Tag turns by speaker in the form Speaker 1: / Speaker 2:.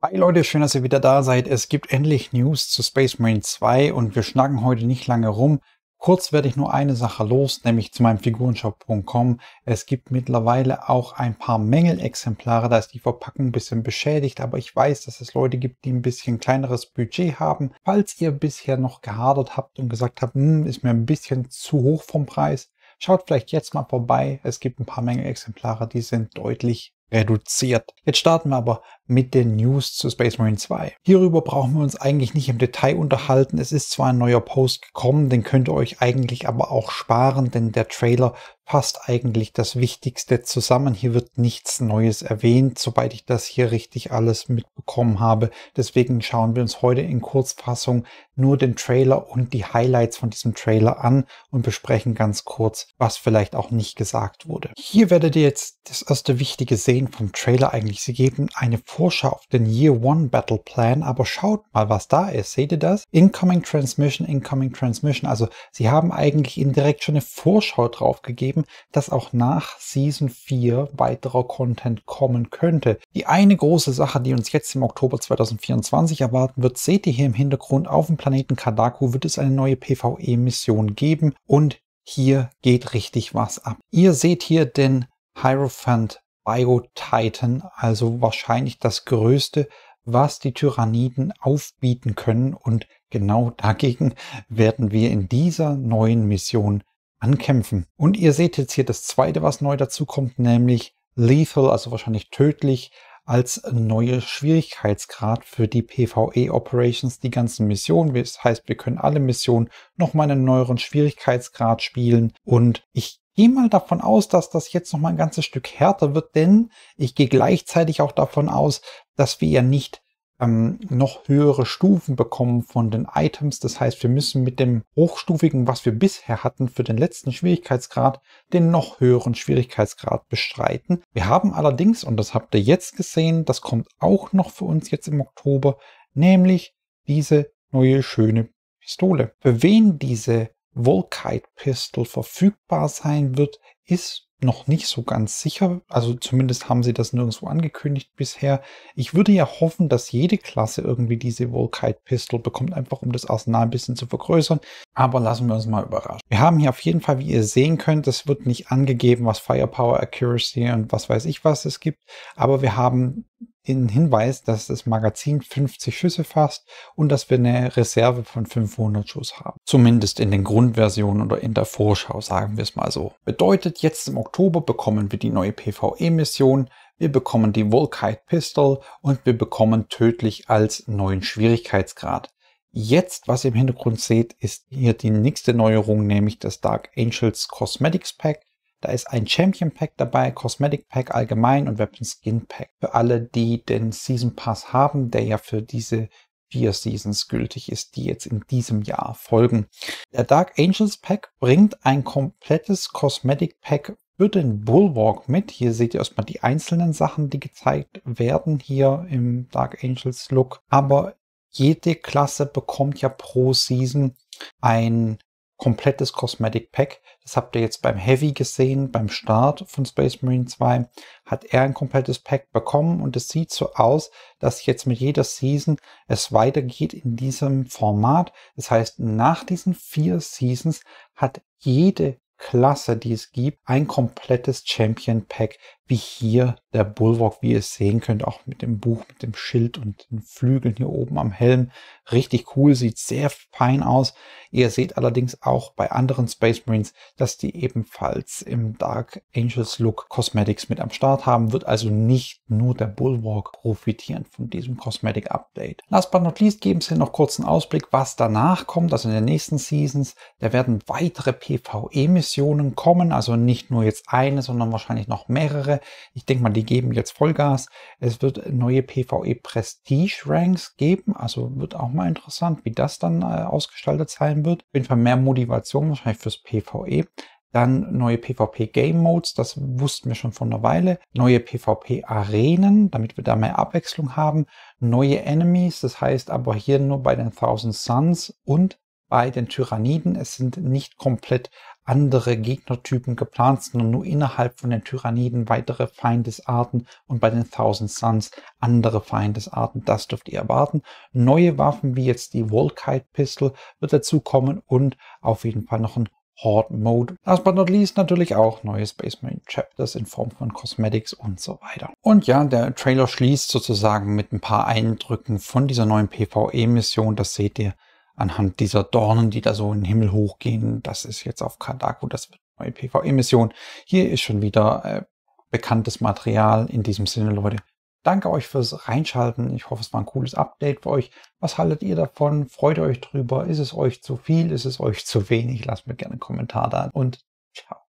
Speaker 1: Hi Leute, schön, dass ihr wieder da seid. Es gibt endlich News zu Space Marine 2 und wir schnacken heute nicht lange rum. Kurz werde ich nur eine Sache los, nämlich zu meinem Figurenshop.com. Es gibt mittlerweile auch ein paar Mängelexemplare, da ist die Verpackung ein bisschen beschädigt, aber ich weiß, dass es Leute gibt, die ein bisschen kleineres Budget haben. Falls ihr bisher noch gehadert habt und gesagt habt, hm, ist mir ein bisschen zu hoch vom Preis, schaut vielleicht jetzt mal vorbei. Es gibt ein paar Mängelexemplare, die sind deutlich reduziert. Jetzt starten wir aber mit den News zu Space Marine 2. Hierüber brauchen wir uns eigentlich nicht im Detail unterhalten. Es ist zwar ein neuer Post gekommen, den könnt ihr euch eigentlich aber auch sparen, denn der Trailer fasst eigentlich das Wichtigste zusammen. Hier wird nichts Neues erwähnt, sobald ich das hier richtig alles mitbekommen habe. Deswegen schauen wir uns heute in Kurzfassung nur den Trailer und die Highlights von diesem Trailer an und besprechen ganz kurz, was vielleicht auch nicht gesagt wurde. Hier werdet ihr jetzt das erste Wichtige sehen vom Trailer eigentlich. Sie geben eine Vorschau auf den Year One Battle Plan, aber schaut mal, was da ist. Seht ihr das? Incoming Transmission, Incoming Transmission. Also sie haben eigentlich indirekt schon eine Vorschau drauf gegeben geben, dass auch nach Season 4 weiterer Content kommen könnte. Die eine große Sache, die uns jetzt im Oktober 2024 erwarten wird, seht ihr hier im Hintergrund. Auf dem Planeten Kadaku wird es eine neue PvE-Mission geben und hier geht richtig was ab. Ihr seht hier den Hierophant Bio Titan, also wahrscheinlich das größte, was die Tyranniden aufbieten können und genau dagegen werden wir in dieser neuen Mission ankämpfen. Und ihr seht jetzt hier das zweite, was neu dazu kommt, nämlich lethal, also wahrscheinlich tödlich, als neue Schwierigkeitsgrad für die PvE Operations, die ganzen Missionen. Das heißt, wir können alle Missionen nochmal einen neueren Schwierigkeitsgrad spielen. Und ich gehe mal davon aus, dass das jetzt nochmal ein ganzes Stück härter wird, denn ich gehe gleichzeitig auch davon aus, dass wir ja nicht ähm, noch höhere Stufen bekommen von den Items. Das heißt, wir müssen mit dem hochstufigen, was wir bisher hatten, für den letzten Schwierigkeitsgrad, den noch höheren Schwierigkeitsgrad bestreiten. Wir haben allerdings, und das habt ihr jetzt gesehen, das kommt auch noch für uns jetzt im Oktober, nämlich diese neue schöne Pistole. Für wen diese Volkite Pistol verfügbar sein wird, ist noch nicht so ganz sicher. Also zumindest haben sie das nirgendwo angekündigt bisher. Ich würde ja hoffen, dass jede Klasse irgendwie diese Volkite Pistol bekommt, einfach um das Arsenal ein bisschen zu vergrößern. Aber lassen wir uns mal überraschen. Wir haben hier auf jeden Fall, wie ihr sehen könnt, es wird nicht angegeben, was Firepower, Accuracy und was weiß ich was es gibt. Aber wir haben einen Hinweis, dass das Magazin 50 Schüsse fasst und dass wir eine Reserve von 500 Schuss haben. Zumindest in den Grundversionen oder in der Vorschau, sagen wir es mal so. Bedeutet, jetzt im Oktober bekommen wir die neue PvE-Mission, wir bekommen die Volkite Pistol und wir bekommen tödlich als neuen Schwierigkeitsgrad. Jetzt, was ihr im Hintergrund seht, ist hier die nächste Neuerung, nämlich das Dark Angels Cosmetics Pack. Da ist ein Champion Pack dabei, Cosmetic Pack allgemein und Weapon Skin Pack. Für alle, die den Season Pass haben, der ja für diese vier Seasons gültig ist, die jetzt in diesem Jahr folgen. Der Dark Angels Pack bringt ein komplettes Cosmetic Pack für den Bulwark mit. Hier seht ihr erstmal die einzelnen Sachen, die gezeigt werden hier im Dark Angels Look. Aber jede Klasse bekommt ja pro Season ein komplettes Cosmetic Pack. Das habt ihr jetzt beim Heavy gesehen, beim Start von Space Marine 2 hat er ein komplettes Pack bekommen und es sieht so aus, dass jetzt mit jeder Season es weitergeht in diesem Format. Das heißt, nach diesen vier Seasons hat jede Klasse, die es gibt, ein komplettes Champion Pack wie hier der Bulwark, wie ihr es sehen könnt, auch mit dem Buch, mit dem Schild und den Flügeln hier oben am Helm. Richtig cool, sieht sehr fein aus. Ihr seht allerdings auch bei anderen Space Marines, dass die ebenfalls im Dark Angels Look Cosmetics mit am Start haben. Wird also nicht nur der Bulwark profitieren von diesem Cosmetic Update. Last but not least geben sie noch kurz einen Ausblick, was danach kommt, also in den nächsten Seasons. Da werden weitere PvE-Missionen kommen, also nicht nur jetzt eine, sondern wahrscheinlich noch mehrere. Ich denke mal, die geben jetzt Vollgas. Es wird neue PvE Prestige Ranks geben, also wird auch mal interessant, wie das dann äh, ausgestaltet sein wird. Auf jeden Fall mehr Motivation wahrscheinlich fürs PvE. Dann neue PvP Game Modes, das wussten wir schon vor einer Weile. Neue PvP Arenen, damit wir da mehr Abwechslung haben. Neue Enemies, das heißt aber hier nur bei den Thousand Suns und bei den Tyranniden. Es sind nicht komplett andere Gegnertypen geplant, sondern nur innerhalb von den Tyranniden weitere Feindesarten und bei den Thousand Suns andere Feindesarten. Das dürft ihr erwarten. Neue Waffen wie jetzt die Volkite Pistol wird dazukommen und auf jeden Fall noch ein Horde Mode. Last but not least natürlich auch neue Space Marine Chapters in Form von Cosmetics und so weiter. Und ja, der Trailer schließt sozusagen mit ein paar Eindrücken von dieser neuen PvE-Mission. Das seht ihr anhand dieser Dornen, die da so in den Himmel hochgehen. Das ist jetzt auf Kadaku, das wird neue PvE-Mission. Hier ist schon wieder äh, bekanntes Material. In diesem Sinne, Leute, danke euch fürs Reinschalten. Ich hoffe, es war ein cooles Update für euch. Was haltet ihr davon? Freut euch drüber? Ist es euch zu viel? Ist es euch zu wenig? Lasst mir gerne einen Kommentar da und ciao.